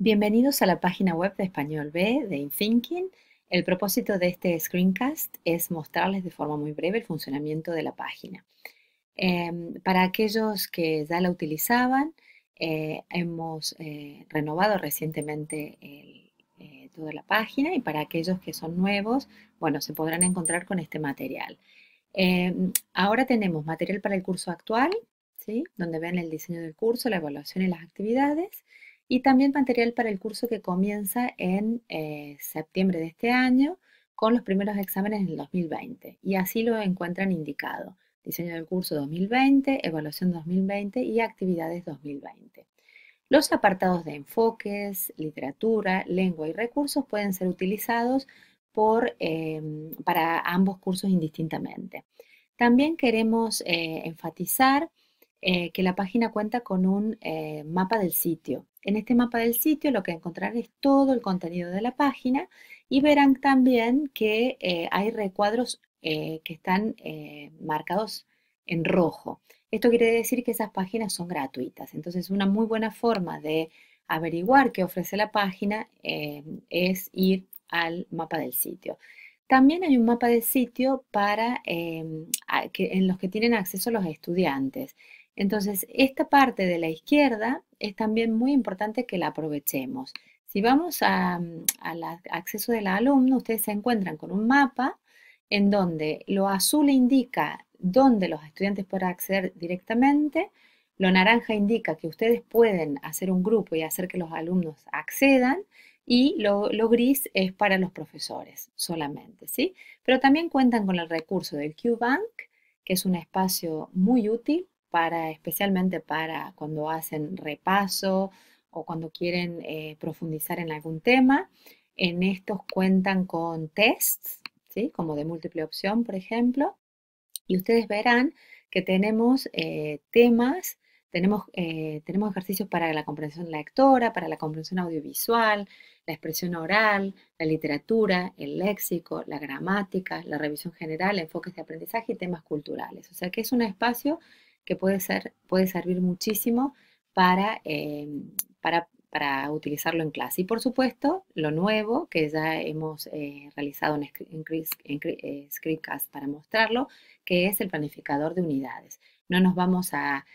Bienvenidos a la página web de Español B de InThinking. El propósito de este screencast es mostrarles de forma muy breve el funcionamiento de la página. Em, para aquellos que ya la utilizaban, eh, hemos eh, renovado recientemente eh, toda la página y para aquellos que son nuevos, bueno, se podrán encontrar con este material. Em, ahora tenemos material para el curso actual, ¿sí? donde ven el diseño del curso, la evaluación y las actividades y también material para el curso que comienza en eh, septiembre de este año con los primeros exámenes en 2020. Y así lo encuentran indicado. Diseño del curso 2020, evaluación 2020 y actividades 2020. Los apartados de enfoques, literatura, lengua y recursos pueden ser utilizados em, para ambos cursos indistintamente. También queremos eh, enfatizar eh, que la página cuenta con un eh, mapa del sitio. En este mapa del sitio lo que encontrarán es todo el contenido de la página y verán también que eh, hay recuadros que están marcados en rojo. Esto quiere decir que esas páginas son gratuitas. Entonces, una muy buena forma de averiguar qué ofrece la página es ir al mapa del sitio. También hay un mapa del sitio para que, en los que tienen acceso los estudiantes. Entonces, esta parte de la izquierda es también muy importante que la aprovechemos. Si vamos mm, al acceso del alumno, ustedes se encuentran con un mapa en donde lo azul indica dónde los estudiantes pueden acceder directamente, lo naranja indica que ustedes pueden hacer un grupo y hacer que los alumnos accedan, y lo, gris es para los profesores solamente, ¿sí? Pero también cuentan con el recurso del QBank, que es un espacio muy útil especialmente para cuando hacen repaso o cuando quieren eh, profundizar en algún tema. En estos cuentan con tests, ¿sí? como de múltiple opción, por ejemplo, y ustedes verán que tenemos eh, temas, tenemos, eh, tenemos ejercicios para la comprensión lectora, para la comprensión audiovisual, la expresión oral, la literatura, el léxico, la gramática, la revisión general, enfoques de aprendizaje y temas culturales. O sea que es un espacio que puede, ser, puede servir muchísimo eh, para, para, utilizarlo en clase. Y por supuesto, lo nuevo que ya hemos eh, realizado en, eh, Screencast para mostrarlo, que es el planificador de unidades. No nos vamos a,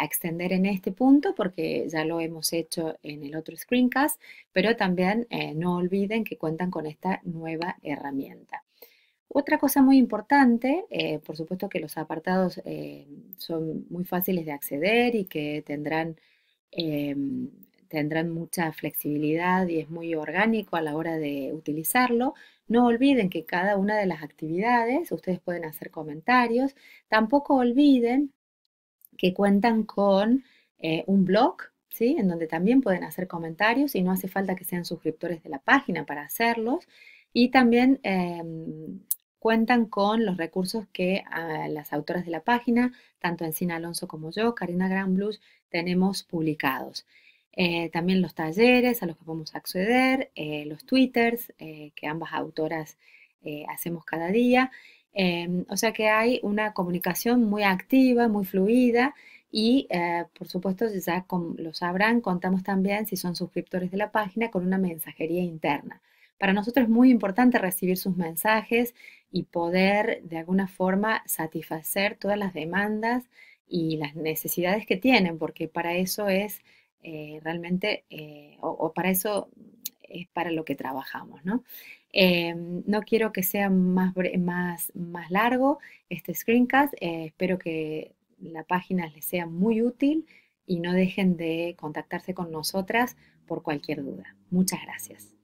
extender en este punto porque ya lo hemos hecho en el otro screencast, pero también no olviden que cuentan con esta nueva herramienta. Otra cosa muy importante, eh, por supuesto que los apartados eh, son muy fáciles de acceder y que tendrán, eh, tendrán mucha flexibilidad y es muy orgánico a la hora de utilizarlo. No olviden que cada una de las actividades, ustedes pueden hacer comentarios. Tampoco olviden que cuentan con un blog ¿Sí? en donde también pueden hacer comentarios y no hace falta que sean suscriptores de la página para hacerlos. Y también em, cuentan con los recursos que las autoras de la página, tanto Encina Alonso como yo, Karina Blues, tenemos publicados. Eh, también los talleres a los que podemos acceder, eh, los twitters eh, que ambas autoras hacemos cada día. Em, o sea que hay una comunicación muy activa, muy fluida y por supuesto ya lo sabrán, contamos también si son suscriptores de la página con una mensajería interna para nosotros es muy importante recibir sus mensajes y poder de alguna forma satisfacer todas las demandas y las necesidades que tienen, porque para eso es eh, realmente, eh, o, para eso es para lo que trabajamos, ¿no? Em, no quiero que sea más, más, más largo este screencast, eh, espero que la página les sea muy útil y no dejen de contactarse con nosotras por cualquier duda. Muchas gracias.